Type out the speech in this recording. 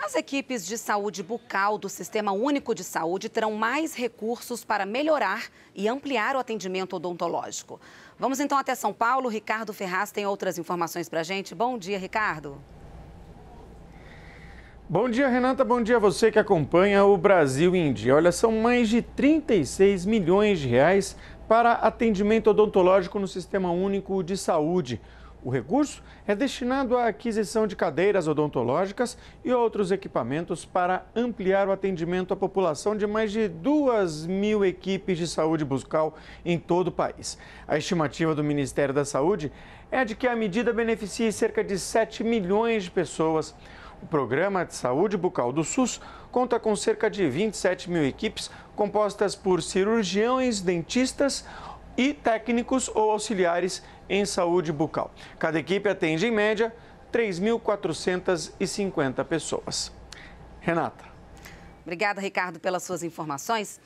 As equipes de saúde bucal do Sistema Único de Saúde terão mais recursos para melhorar e ampliar o atendimento odontológico. Vamos então até São Paulo. Ricardo Ferraz tem outras informações para a gente. Bom dia, Ricardo. Bom dia, Renata. Bom dia a você que acompanha o Brasil em Dia. Olha, são mais de 36 milhões de reais para atendimento odontológico no Sistema Único de Saúde. O recurso é destinado à aquisição de cadeiras odontológicas e outros equipamentos para ampliar o atendimento à população de mais de 2 mil equipes de saúde bucal em todo o país. A estimativa do Ministério da Saúde é de que a medida beneficie cerca de 7 milhões de pessoas. O Programa de Saúde Bucal do SUS conta com cerca de 27 mil equipes compostas por cirurgiões, dentistas, e técnicos ou auxiliares em saúde bucal. Cada equipe atende, em média, 3.450 pessoas. Renata. Obrigada, Ricardo, pelas suas informações.